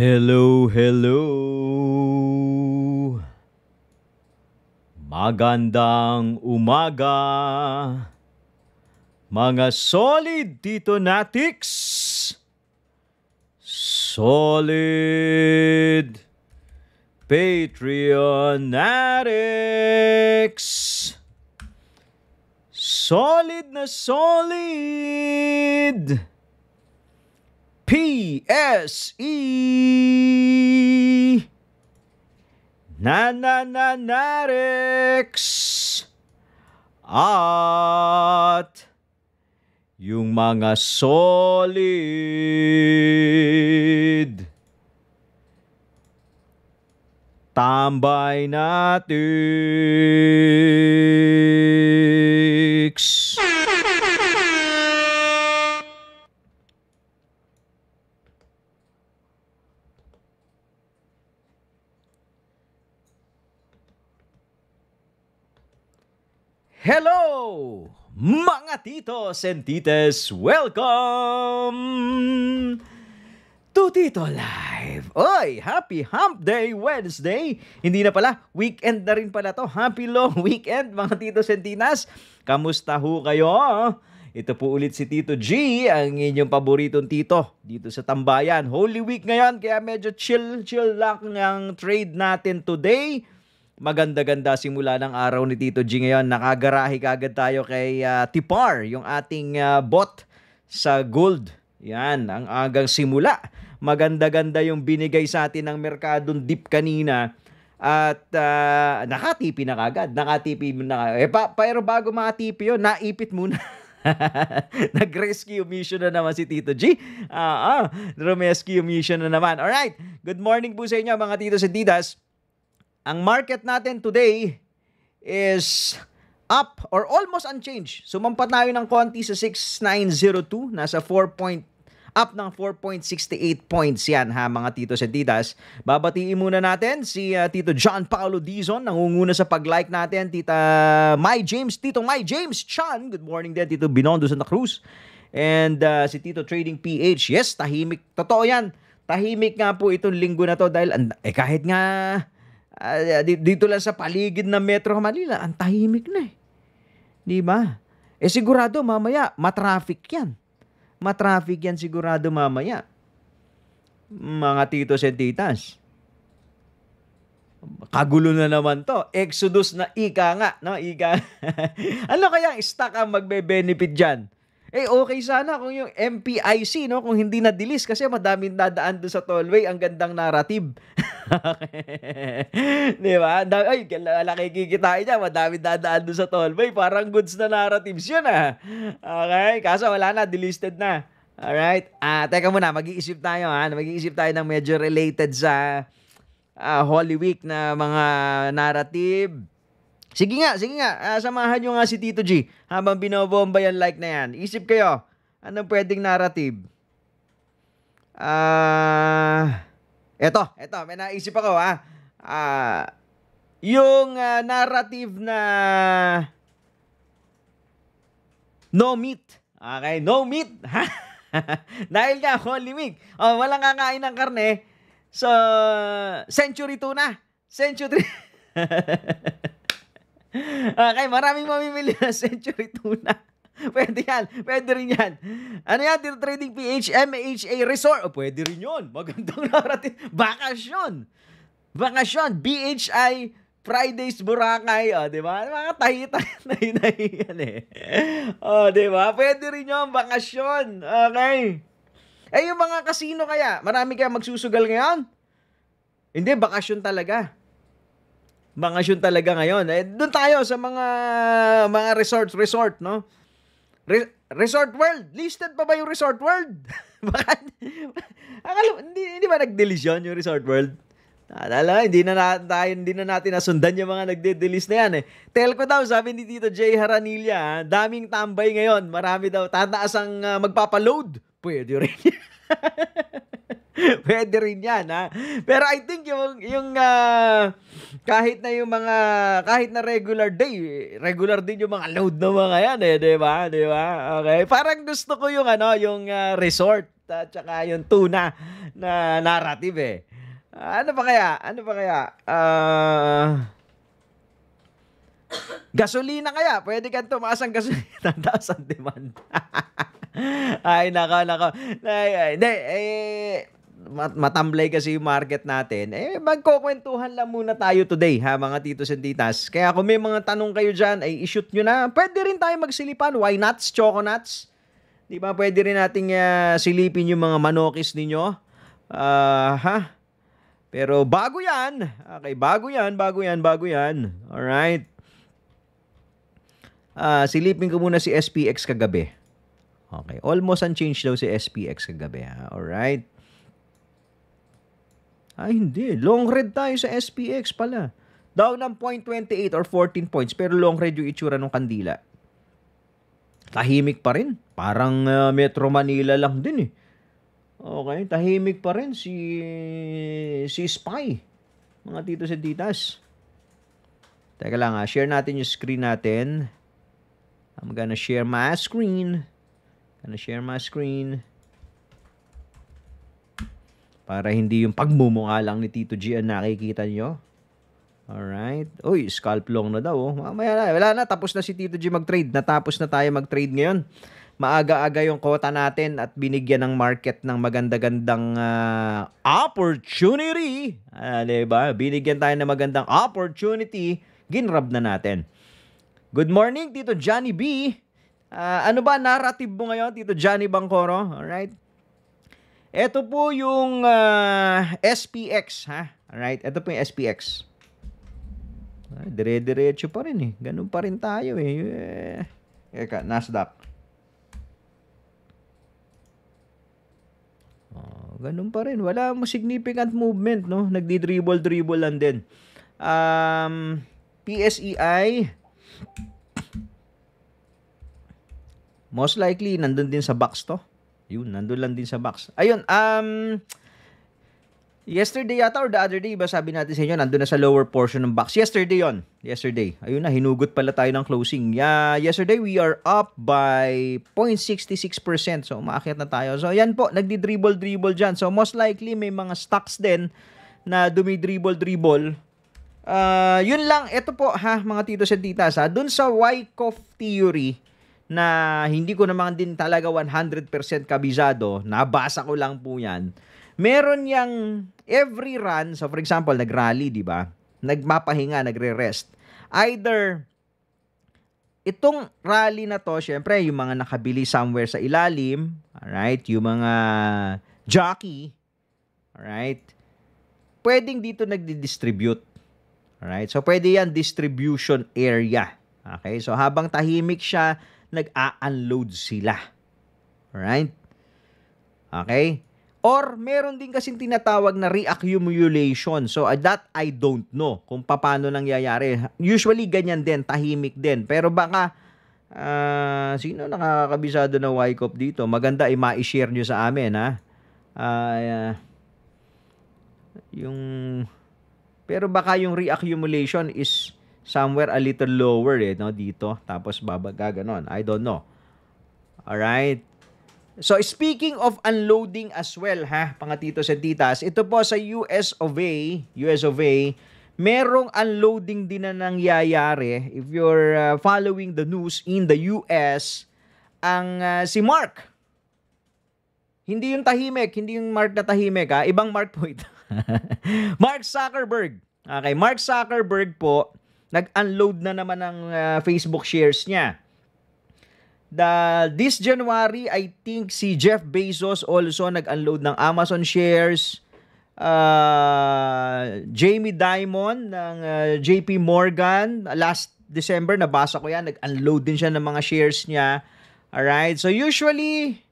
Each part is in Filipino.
Hello, hello! Magandang umaga! Mga solid dito natics! Solid Patreon addicts! Solid na solid! P S E. Na na PSE Nanananarex at yung mga solid tambay natin. Hello! Mga titos and tites, welcome to Tito Live! Oy, happy hump day Wednesday! Hindi na pala, weekend na rin pala to. Happy long weekend mga titos and tinas! Kamusta ho kayo? Ito po ulit si Tito G, ang inyong paboritong tito dito sa Tambayan. Holy Week ngayon, kaya medyo chill-chill lang ang trade natin today maganda-ganda simula ng araw ni Tito G ngayon. Nakagarahi kagad tayo kay uh, Tipar, yung ating uh, bot sa gold. Yan, ang agang simula. Maganda-ganda yung binigay sa atin ng merkadong dip kanina. At uh, nakatipi na kagad. Nakatipi na kagad. Eh, pa, pero bago makatipi yun, naipit muna. Nag-rescue mission na naman si Tito G. Ah, uh, uh, rescue mission na naman. All right. Good morning po sa inyo mga tito sa Didas. Ang market natin today is up or almost unchanged. Sumampat tayo ng konti sa 6902, nasa 4 point, up ng 4.68 points yan ha mga tito sa titas. Babatiin muna natin si uh, Tito John Paolo Dizon, nangunguna sa pag-like natin. Tita My James, Tito My James Chan, good morning din Tito Binondo Santa Cruz. And uh, si Tito Trading PH, yes, tahimik. Totoo yan. Tahimik nga po itong linggo na to dahil eh, kahit nga uh, dito lang sa paligid ng Metro Manila, ang tahimik na eh. Di ba? Eh sigurado mamaya, matraffic yan. Matraffic yan sigurado mamaya. Mga titos and titas. Kagulo na naman to. Exodus na ika nga. No? Ika. ano kaya stock ang magbe-benefit dyan? Eh okay sana kung yung MPIC no kung hindi na delist kasi madaming dadaan doon sa tollway ang gandang narrative. Di ba? Ay, laki kikitain niya. Madami dadaan doon sa tollway. Parang goods na narratives yun ah. Okay? Kaso wala na. Delisted na. Alright? Ah, teka muna. Mag-iisip tayo ha. Ah. Mag-iisip tayo ng medyo related sa uh, Holy Week na mga narrative. Sige nga, sige nga. Uh, samahan nyo nga si Tito G habang binobomba yung like na yan. Isip kayo. Anong pwedeng narrative? Ah... Uh, Eto, eto, may naisip ako ha. Ah, yung uh, narrative na no meat. Okay, no meat. Dahil nga, holy meat. Oh, walang kakain ng karne. So, century 2 na. Century 3. okay, maraming mamimili na century 2 na. pwede yan. Pwede rin yan. Ano yan? Trading PH, MHA Resort. O, oh, pwede rin yun. Magandang narating. Bakasyon. Bakasyon. BHI Fridays Boracay, oh, di ba? Mga tahi-tahi yan eh. Oh, di ba? Pwede rin yun, bakasyon. Okay. Eh, yung mga kasino kaya, marami kaya magsusugal ngayon? Hindi, bakasyon talaga. Bakasyon talaga ngayon. Eh, doon tayo sa mga mga resorts, resort, no? Resort World! Listed pa ba yung Resort World? Baka, akala, hindi, hindi ba nagdelisyon yung Resort World? Alala, hindi na natin, hindi na natin nasundan yung mga nagde-delist na yan eh. Telco daw, sabi ni Tito Jay Haranilla, ha? daming tambay ngayon. Marami daw, tataas ang uh, magpapaload. Pwede rin. Pwede rin yan, ha? Pero I think yung, yung uh, kahit na yung mga, kahit na regular day, regular din yung mga load ng mga yan, eh, di ba? Di ba? Okay. Parang gusto ko yung, ano, yung uh, resort at saka yung tuna na narrative, eh. Uh, ano pa kaya? Ano pa kaya? Ah... Uh, gasolina kaya, pwede kang tumaas ang gasolina, taas ang demand. ay, nako, nako. Ay, ay, eh, mat- matamblay kasi yung market natin, eh magkukwentuhan lang muna tayo today ha mga titos and titas. Kaya kung may mga tanong kayo dyan, ay ishoot nyo na. Pwede rin tayo magsilipan. Why nuts? Choco nuts? Di ba pwede rin nating uh, silipin yung mga manokis ninyo? Uh, ha? Pero bago yan. Okay, bago yan, bago yan, bago yan. Alright. Uh, silipin ko muna si SPX kagabi. Okay. Almost unchanged daw si SPX kagabi. Ha? Alright. Ay, hindi. Long red tayo sa SPX pala. Down ng 0.28 or 14 points, pero long red yung itsura ng kandila. Tahimik pa rin. Parang uh, Metro Manila lang din eh. Okay, tahimik pa rin si si Spy. Mga tito sa titas. Teka lang ha, ah, share natin yung screen natin. I'm gonna share my screen. Gonna share my screen. Para hindi yung pagmumukha lang ni Tito G ang nakikita nyo. Alright. Uy, scalp long na daw. Oh. Mamaya na. Wala na. Tapos na si Tito G mag-trade. Natapos na tayo mag-trade ngayon. Maaga-aga yung kota natin at binigyan ng market ng maganda-gandang uh, opportunity. Ah, diba? Binigyan tayo ng magandang opportunity. Ginrab na natin. Good morning, Tito Johnny B. Uh, ano ba narrative mo ngayon, Tito Johnny Bangkoro? Alright? Ito po yung uh, ah, SPX ha. Alright, ito po yung SPX. Ah, dire-diretso pa rin eh. Ganun pa rin tayo eh. Eka, Nasdaq. Oh, ganun pa rin. Wala mo significant movement, no? Nagdi-dribble-dribble lang din. Um, PSEI, most likely, nandun din sa box to. Yun, nandun lang din sa box. Ayun, um, yesterday yata or the other day, ba sabi natin sa inyo, nandun na sa lower portion ng box. Yesterday yon yesterday. Ayun na, hinugot pala tayo ng closing. Yeah, yesterday, we are up by 0.66%. So, umaakit na tayo. So, yan po, nagdi-dribble-dribble dyan. So, most likely, may mga stocks din na dumidribble-dribble. Uh, yun lang, ito po ha, mga titos at titas. Ha. Dun sa Wyckoff theory, na hindi ko naman din talaga 100% kabisado, nabasa ko lang po yan, meron yang every run, so for example, nag-rally, di ba? Nagmapahinga, nagre-rest. Either itong rally na to, syempre, yung mga nakabili somewhere sa ilalim, alright, yung mga jockey, alright, pwedeng dito nagdi-distribute. Alright, so pwede yan distribution area. Okay, so habang tahimik siya, nag-a-unload sila. Right? Okay? Or meron din kasi tinatawag na reaccumulation. So uh, that I don't know kung paano nangyayari. Usually ganyan din, tahimik din. Pero baka uh, sino nakakabisado na Wyckoff dito? Maganda ay eh, ma-share nyo sa amin ha. Uh, uh, yung pero baka yung reaccumulation is somewhere a little lower eh, no? Dito. Tapos babaga, ganon. I don't know. Alright? So, speaking of unloading as well, ha, pang titos and titas, ito po sa US of A, US of A, merong unloading din na nangyayari if you're uh, following the news in the US, ang uh, si Mark. Hindi yung tahimik, hindi yung Mark na tahimik, ha? ibang Mark po ito. Mark Zuckerberg. Okay, Mark Zuckerberg po, nag-unload na naman ng uh, ah, Facebook shares niya. The, this January, I think si Jeff Bezos also nag-unload ng Amazon shares. Uh, Jamie Dimon ng uh, ah, JP Morgan last December, nabasa ko yan, nag-unload din siya ng mga shares niya. all right so usually,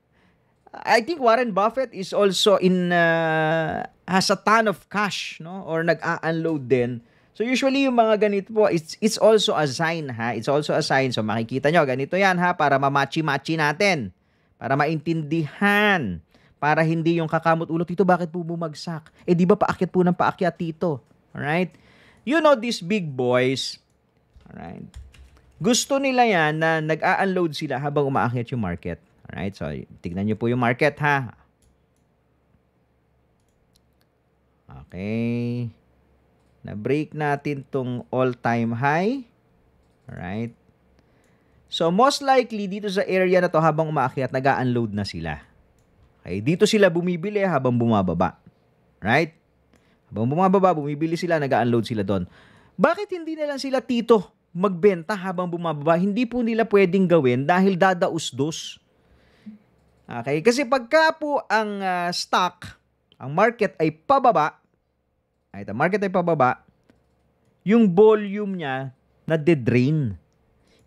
I think Warren Buffett is also in, uh, has a ton of cash, no? Or nag-unload din. So usually yung mga ganito po, it's, it's also a sign ha. It's also a sign. So makikita nyo, ganito yan ha, para mamachi-machi natin. Para maintindihan. Para hindi yung kakamot ulo, Tito, bakit po bumagsak? Eh di ba paakyat po ng paakyat, Tito? Alright? You know these big boys, alright? Gusto nila yan na nag-a-unload sila habang umaakyat yung market. Alright? So tignan nyo po yung market ha. Okay. Na-break natin tong all-time high. Alright? So, most likely, dito sa area na to, habang umaakyat, nag unload na sila. Okay? Dito sila bumibili habang bumababa. Right? Habang bumababa, bumibili sila, nag unload sila doon. Bakit hindi na lang sila tito magbenta habang bumababa? Hindi po nila pwedeng gawin dahil dadausdos. Okay? Kasi pagka po ang uh, stock, ang market ay pababa, ay ito, market ay pababa, yung volume niya na de-drain.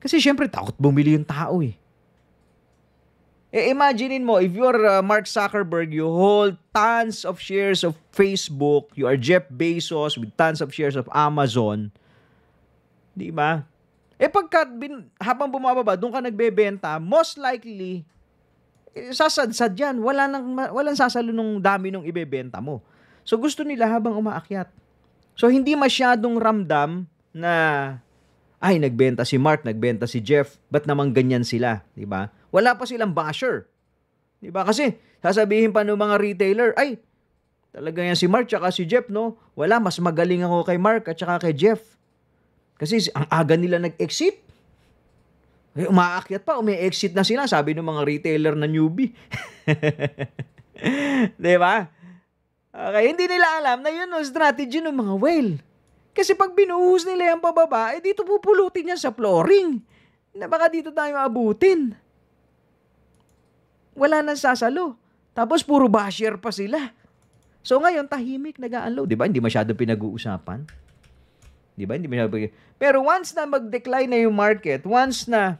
Kasi syempre takot bumili yung tao eh. E eh, imaginein mo, if you're uh, Mark Zuckerberg, you hold tons of shares of Facebook, you are Jeff Bezos with tons of shares of Amazon, di ba? E pagka, bin, habang bumababa, doon ka nagbebenta, most likely, eh, sasadsad yan. Wala nang, walang sasalo nung dami nung ibebenta mo. So gusto nila habang umaakyat. So hindi masyadong ramdam na ay nagbenta si Mark, nagbenta si Jeff, but naman ganyan sila, 'di ba? Wala pa silang basher. 'Di ba? Kasi sasabihin pa ng mga retailer, ay talaga yan si Mark at si Jeff, no? Wala, mas magaling ako kay Mark at saka kay Jeff. Kasi ang aga nila nag-exit. Eh, umaakyat pa, umi-exit na sila, sabi ng mga retailer na newbie. 'Di ba? Okay, hindi nila alam na yun ang strategy ng mga whale. Kasi pag binuhos nila yan pababa, eh dito pupulutin yan sa flooring. Na baka dito tayo abutin. Wala nang sasalo. Tapos puro basher pa sila. So ngayon, tahimik, nag-unload. Di ba? Hindi masyado pinag-uusapan. Di ba? Hindi masyado pinag Pero once na mag-decline na yung market, once na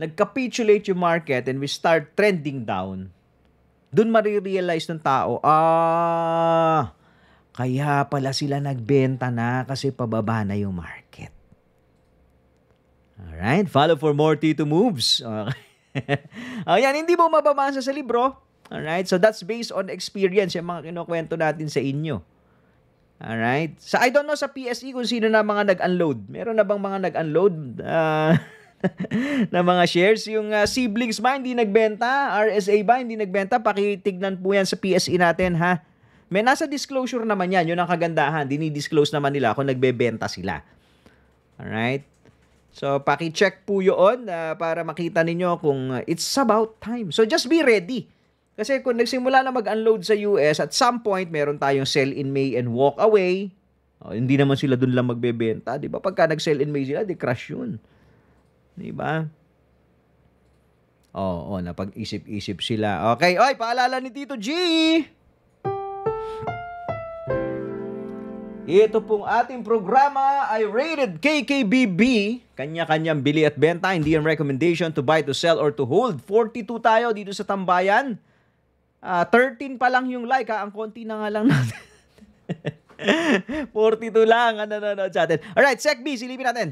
nag-capitulate yung market and we start trending down, doon marirealize ng tao, ah, kaya pala sila nagbenta na kasi pababa na yung market. Alright, follow for more Tito Moves. Okay. Ayan, hindi mo mababasa sa libro. Alright, so that's based on experience yung mga kinukwento natin sa inyo. Alright, sa so, I don't know sa PSE kung sino na mga nag-unload. Meron na bang mga nag-unload? Uh, na mga shares. Yung uh, siblings ba, hindi nagbenta? RSA ba, hindi nagbenta? Pakitignan po yan sa PSE natin, ha? May nasa disclosure naman yan. Yun ang kagandahan. Dinidisclose naman nila kung nagbebenta sila. Alright? So, paki-check po yun uh, para makita ninyo kung it's about time. So, just be ready. Kasi kung nagsimula na mag-unload sa US, at some point, meron tayong sell-in May and walk away. Oh, hindi naman sila doon lang magbebenta. Di ba? Pagka nag-sell-in May sila, di crash yun. Di ba? Oo, oh, napag-isip-isip sila. Okay, oy, paalala ni Tito G! Ito pong ating programa ay rated KKBB. Kanya-kanyang bili at benta, hindi ang recommendation to buy, to sell, or to hold. 42 tayo dito sa Tambayan. Uh, ah, 13 pa lang yung like, ha? ang konti na nga lang natin. 42 lang ang nanonood sa atin. Alright, Sec B, silipin natin.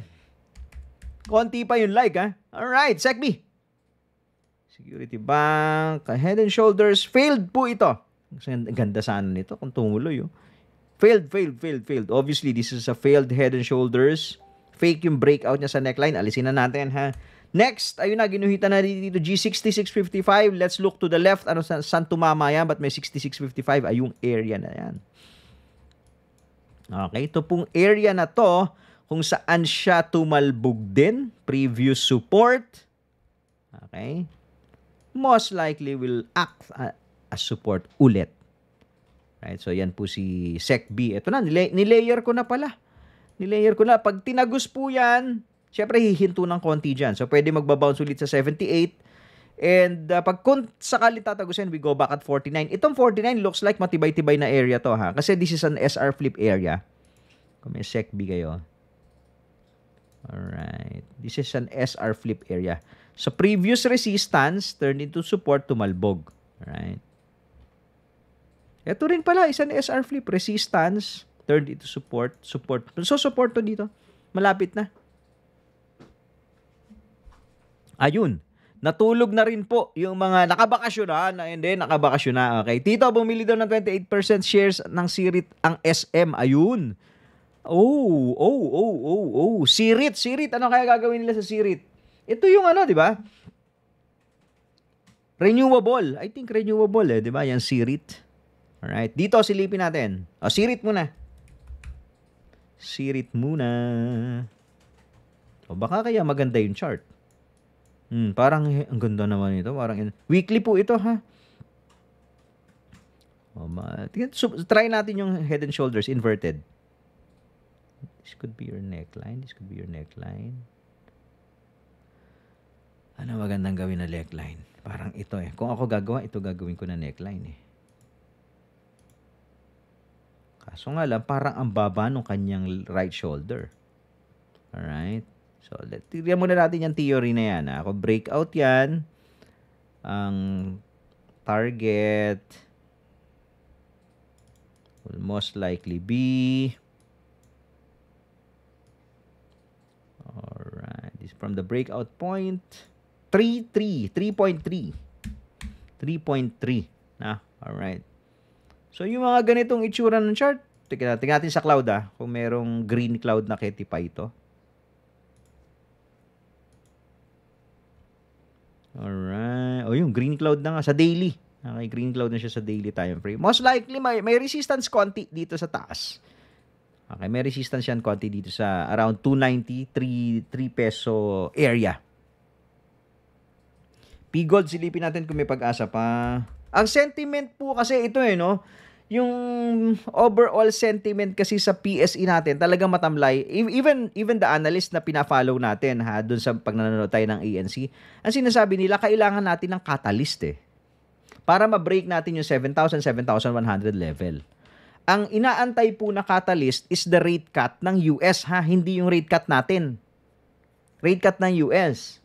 Konti pa yung like, ha? Alright, me. Security Bank, Head and Shoulders, failed po ito. Ang ganda sana nito kung tumuloy, oh. Failed, failed, failed, failed. Obviously, this is a failed Head and Shoulders. Fake yung breakout niya sa neckline. Alisin na natin, ha? Next, ayun na, ginuhita na dito G6655. Let's look to the left. Ano, sa, saan tumama yan? But may 6655? Ay, yung area na yan. Okay, ito pong area na to, kung saan siya tumalbog din, previous support, okay, most likely will act as support ulit. Right? So, yan po si SECB. Ito na, nila- nilayer ko na pala. Nilayer ko na. Pag tinagos po yan, syempre hihinto ng konti dyan. So, pwede magbabounce ulit sa 78. And uh, pag kung sakali tatagusin, we go back at 49. Itong 49 looks like matibay-tibay na area to ha. Kasi this is an SR flip area. Kung may SECB kayo. Alright. This is an SR flip area. So, previous resistance turned into support tumalbog. Alright. Ito rin pala, isang SR flip. Resistance turned into support. Support. So, support to dito. Malapit na. Ayun. Natulog na rin po yung mga nakabakasyon na. And then, nakabakasyon na. Okay. Tito, bumili daw ng 28% shares ng Sirit ang SM. Ayun. Oh, oh, oh, oh, oh. Sirit, sirit. Ano kaya gagawin nila sa sirit? Ito yung ano, di ba? Renewable. I think renewable eh, di ba? Yan sirit. Alright. Dito, silipin natin. O, oh, sirit muna. Sirit muna. O, oh, baka kaya maganda yung chart. Hmm, parang ang ganda naman ito. Parang, weekly po ito, ha? O, oh, ma- try natin yung head and shoulders inverted. This could be your neckline. This could be your neckline. Ano magandang gawin na neckline? Parang ito eh. Kung ako gagawa, ito gagawin ko na neckline eh. Kaso nga lang, parang ang baba ng kanyang right shoulder. Alright? So, let's tignan muna natin yung theory na yan. ako breakout yan, ang target will most likely be is from the breakout point. 3.3. 3.3. 3.3. Na, right So, yung mga ganitong itsura ng chart, tingnan natin, natin sa cloud ah, kung merong green cloud na pa ito. all right oh, yung green cloud na nga sa daily. Okay, ah, green cloud na siya sa daily time frame. Most likely, may, may resistance konti dito sa taas. Okay, may resistance yan konti dito sa around 290, 3, peso area. P-Gold, silipin natin kung may pag-asa pa. Ang sentiment po kasi ito eh, no? Yung overall sentiment kasi sa PSE natin, talagang matamlay. E-, even, even the analyst na pina-follow natin, ha, dun sa pagnanonood tayo ng ANC, ang sinasabi nila, kailangan natin ng catalyst eh. Para ma-break natin yung 7,000, 7,100 level. Ang inaantay po na catalyst is the rate cut ng US ha, hindi yung rate cut natin. Rate cut ng US.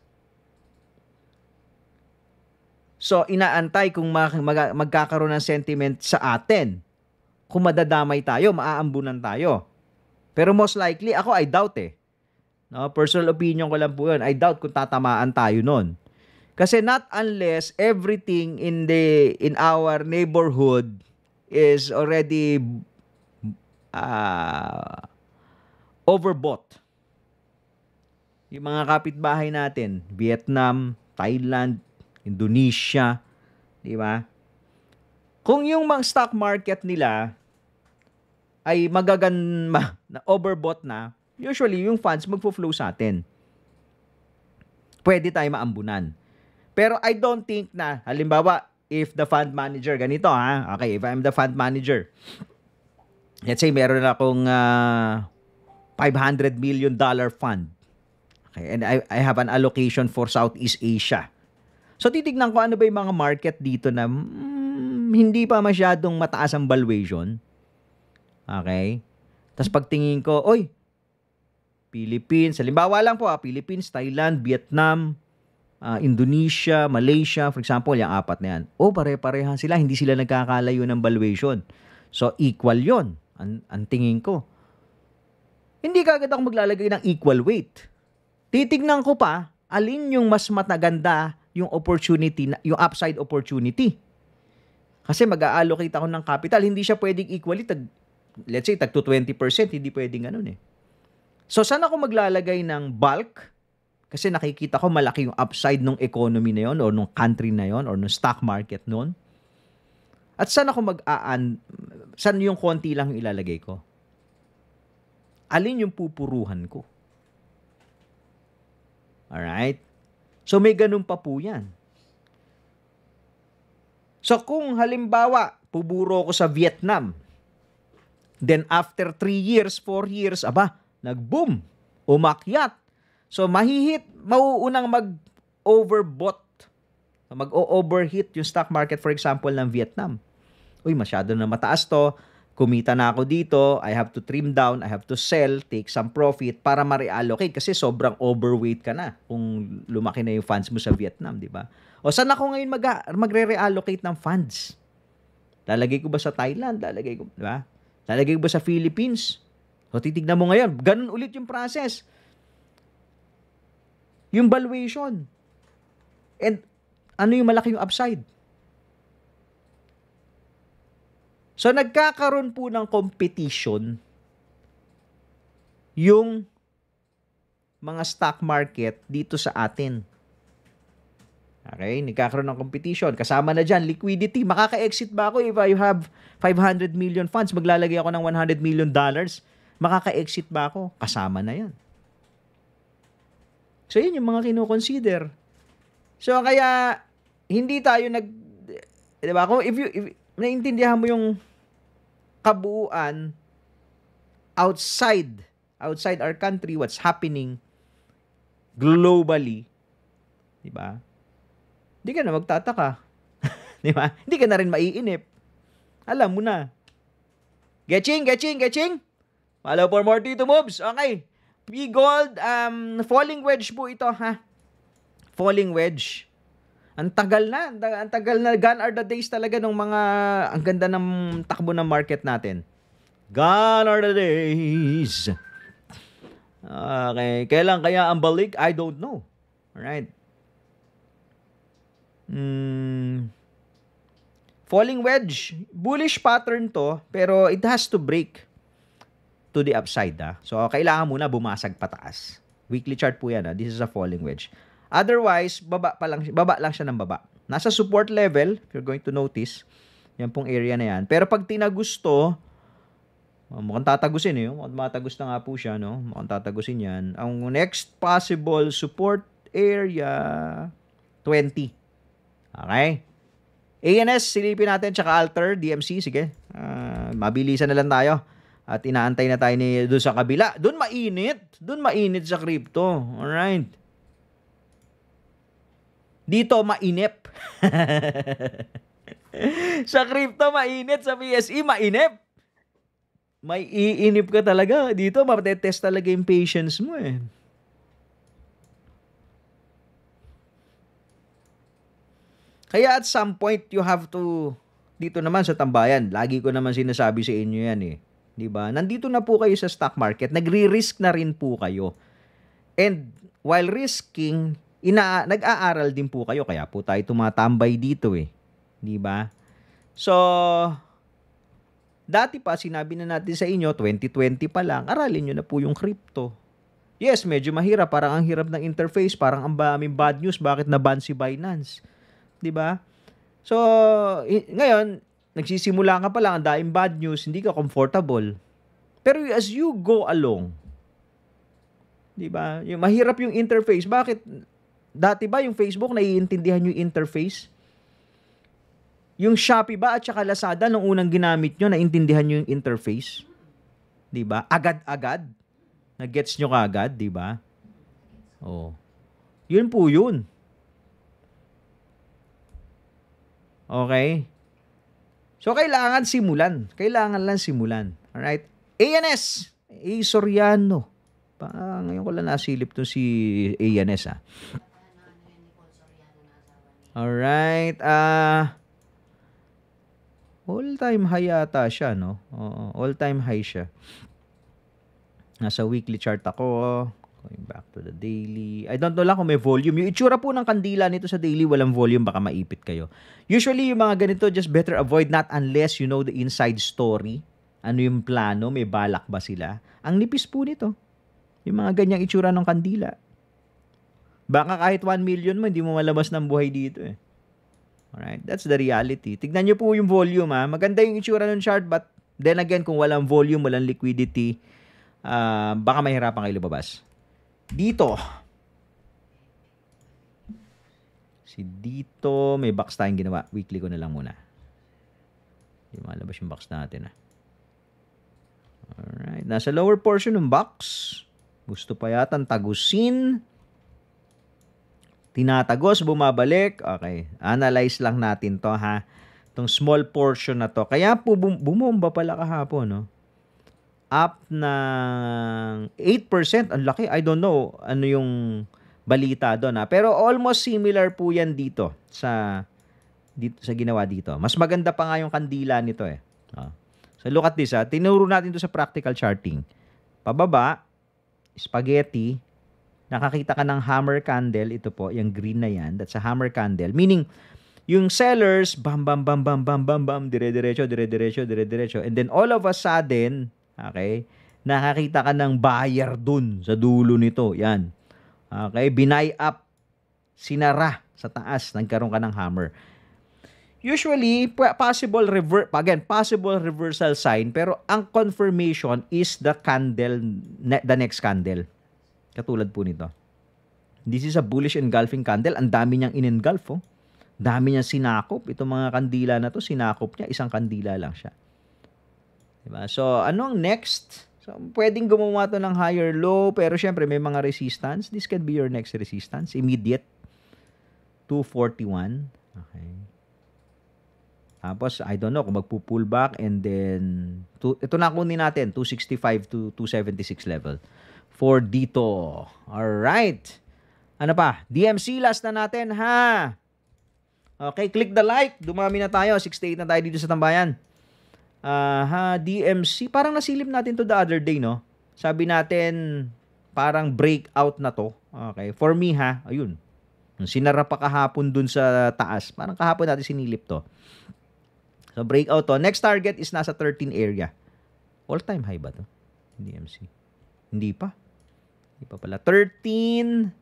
So inaantay kung mag- mag- magkakaroon ng sentiment sa atin. Kung madadamay tayo, maaambunan tayo. Pero most likely, ako I doubt eh. No, personal opinion ko lang po yun. I doubt kung tatamaan tayo nun. Kasi not unless everything in the in our neighborhood is already uh, overbought. Yung mga kapitbahay natin, Vietnam, Thailand, Indonesia, di ba? Kung yung mga stock market nila ay magagan na overbought na, usually yung funds magfo-flow sa atin. Pwede tayo maambunan. Pero I don't think na, halimbawa, if the fund manager, ganito ha, okay, if I'm the fund manager, let's say meron akong uh, ah, 500 million dollar fund. Okay, and I, I have an allocation for Southeast Asia. So titignan ko ano ba yung mga market dito na mm, hindi pa masyadong mataas ang valuation. Okay? Tapos pagtingin ko, oy, Philippines, halimbawa lang po ah, Philippines, Thailand, Vietnam, uh, Indonesia, Malaysia, for example, yung apat na yan. O oh, pare parehan sila, hindi sila nagkakalayo ng valuation. So equal yon ang, ang tingin ko. Hindi kagad ako maglalagay ng equal weight. Titignan ko pa alin yung mas mataganda yung opportunity, yung upside opportunity. Kasi mag-allocate ako ng capital, hindi siya pwedeng equally tag let's say tag 20%, hindi pwedeng ganun eh. So saan ako maglalagay ng bulk kasi nakikita ko malaki yung upside ng economy na yon or ng country na yon or ng stock market noon. At saan ako mag-aan, saan yung konti lang yung ilalagay ko? Alin yung pupuruhan ko? Alright? So may ganun pa po yan. So kung halimbawa, puburo ko sa Vietnam, then after 3 years, 4 years, aba, nag-boom, umakyat, So mahihit, mauunang mag-overbought. Mag-overheat yung stock market for example ng Vietnam. Uy, masyado na mataas to. Kumita na ako dito. I have to trim down. I have to sell. Take some profit para ma-reallocate. Kasi sobrang overweight ka na kung lumaki na yung funds mo sa Vietnam, di ba? O saan ako ngayon mag- magre-reallocate ng funds? Lalagay ko ba sa Thailand? Lalagay ko, di ba? Lalagay ko ba sa Philippines? O titignan mo ngayon, ganun ulit yung process. Yung valuation. And ano yung malaki yung upside? So nagkakaroon po ng competition yung mga stock market dito sa atin. Okay, nagkakaroon ng competition. Kasama na dyan, liquidity. Makaka-exit ba ako if I have 500 million funds? Maglalagay ako ng 100 million dollars. Makaka-exit ba ako? Kasama na yan. So, yun yung mga kinoconsider. So, kaya, hindi tayo nag, di ba, kung if you, if, naintindihan mo yung kabuuan outside, outside our country, what's happening globally, di ba? Hindi ka na magtataka. di ba? Hindi ka na rin maiinip. Alam mo na. Getching, getching, getching. Follow for more Tito Moves. Okay. We Gold, um, falling wedge po ito, ha? Falling wedge. Ang tagal na, ang tagal na, gone are the days talaga ng mga, ang ganda ng takbo ng market natin. Gone are the days. Okay, kailan kaya ang balik? I don't know. Alright. Hmm. Falling wedge, bullish pattern to, pero it has to break to the upside. Ah. So, kailangan muna bumasag pataas. Weekly chart po yan. Ah. This is a falling wedge. Otherwise, baba, pa lang, baba lang siya ng baba. Nasa support level, if you're going to notice, yan pong area na yan. Pero pag tinagusto, oh, mukhang tatagusin eh. Mukhang matagos na nga po siya, no? Mukhang tatagusin yan. Ang next possible support area, 20. Okay? ANS, silipin natin, tsaka alter, DMC, sige. Uh, mabilisan na lang tayo. At inaantay na tayo ni doon sa kabila. Doon mainit. Doon mainit sa crypto. Alright. Dito mainip. sa crypto mainit. Sa PSE mainip. May iinip ka talaga. Dito matetest talaga yung patience mo eh. Kaya at some point, you have to, dito naman sa tambayan, lagi ko naman sinasabi sa inyo yan eh 'di ba? Nandito na po kayo sa stock market, nagre-risk na rin po kayo. And while risking, ina nag-aaral din po kayo kaya po tayo tumatambay dito eh. 'Di ba? So dati pa sinabi na natin sa inyo 2020 pa lang, aralin niyo na po yung crypto. Yes, medyo mahirap, parang ang hirap ng interface, parang ang daming bad news, bakit na ban si Binance? 'Di ba? So, ngayon, nagsisimula ka pa lang, ang daing bad news, hindi ka comfortable. Pero as you go along, di ba? Yung mahirap yung interface. Bakit? Dati ba yung Facebook, naiintindihan yung interface? Yung Shopee ba at saka Lazada, nung unang ginamit nyo, naiintindihan nyo yung interface? Di ba? Agad-agad. Na-gets nyo kaagad, di ba? Oh. Yun po yun. Okay? So, kailangan simulan. Kailangan lang simulan. Alright? ANS! A. Soriano. Pa, ngayon ko lang nasilip to si ANS, ha? Ah. Alright. Ah... Uh, all-time high ata siya, no? Oo, all-time high siya. Nasa weekly chart ako. Going back to the daily. I don't know lang kung may volume. Yung itsura po ng kandila nito sa daily, walang volume, baka maipit kayo. Usually, yung mga ganito, just better avoid not unless you know the inside story. Ano yung plano? May balak ba sila? Ang nipis po nito. Yung mga ganyang itsura ng kandila. Baka kahit 1 million mo, hindi mo malabas ng buhay dito eh. Alright, that's the reality. Tignan nyo po yung volume ha. Ah. Maganda yung itsura ng chart but then again, kung walang volume, walang liquidity, uh, baka mahirapan kayo lumabas dito. Si dito, may box tayong ginawa. Weekly ko na lang muna. Hindi malabas yung box natin. Ah. Alright. Nasa lower portion ng box. Gusto pa yata tagusin. Tinatagos, bumabalik. Okay. Analyze lang natin to ha. Itong small portion na to. Kaya po bum bumomba pala kahapon, no? up ng 8%. Ang laki. I don't know ano yung balita doon. Ha? Ah. Pero almost similar po yan dito sa dito sa ginawa dito. Mas maganda pa nga yung kandila nito eh. Ah. So look at this ha. Ah. Tinuro natin to sa practical charting. Pababa, spaghetti, nakakita ka ng hammer candle, ito po, yung green na yan, that's a hammer candle. Meaning, yung sellers, bam, bam, bam, bam, bam, bam, bam, dire-diretso, dire-diretso, dire-diretso. And then all of a sudden, Okay? Nakakita ka ng buyer dun sa dulo nito. Yan. Okay? Binay up. Sinara sa taas. Nagkaroon ka ng hammer. Usually, possible reverse, again, possible reversal sign, pero ang confirmation is the candle, the next candle. Katulad po nito. This is a bullish engulfing candle. Ang dami niyang inengulf, oh. Dami niyang sinakop. Itong mga kandila na to, sinakop niya. Isang kandila lang siya. Diba? So, ano ang next? So, pwedeng gumawa to ng higher low, pero syempre may mga resistance. This can be your next resistance. Immediate. 241. Okay. Tapos, I don't know, kung magpo-pull back and then, to, ito na kunin natin, 265 to 276 level for dito. Alright. Ano pa? DMC last na natin, ha? Okay, click the like. Dumami na tayo. 68 na tayo dito sa tambayan uh, DMC, parang nasilip natin to the other day, no? Sabi natin, parang breakout na to. Okay, for me ha, ayun. Sinara pa kahapon dun sa taas. Parang kahapon natin sinilip to. So breakout to. Next target is nasa 13 area. All time high ba to? DMC. Hindi pa. Hindi pa pala. 13,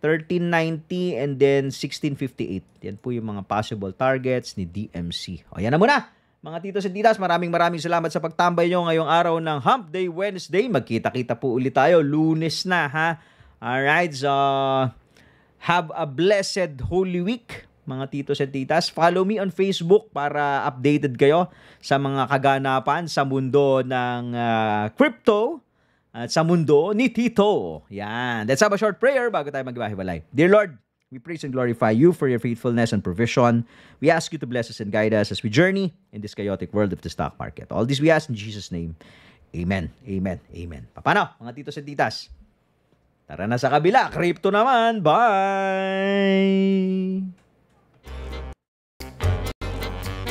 1390 and then 1658. Yan po yung mga possible targets ni DMC. O yan na muna! Mga tito at titas, maraming maraming salamat sa pagtambay nyo ngayong araw ng Hump Day Wednesday. Magkita-kita po ulit tayo. Lunes na ha. Alright, so have a blessed Holy Week mga tito at titas. Follow me on Facebook para updated kayo sa mga kaganapan sa mundo ng uh, crypto at sa mundo ni Tito. Yan. Let's have a short prayer bago tayo magbahiwalay. Dear Lord, We praise and glorify you for your faithfulness and provision. We ask you to bless us and guide us as we journey in this chaotic world of the stock market. All this we ask in Jesus' name. Amen. Amen. Amen. Paano, mga titos sa titas? Tara na sa kabila. Crypto naman. Bye!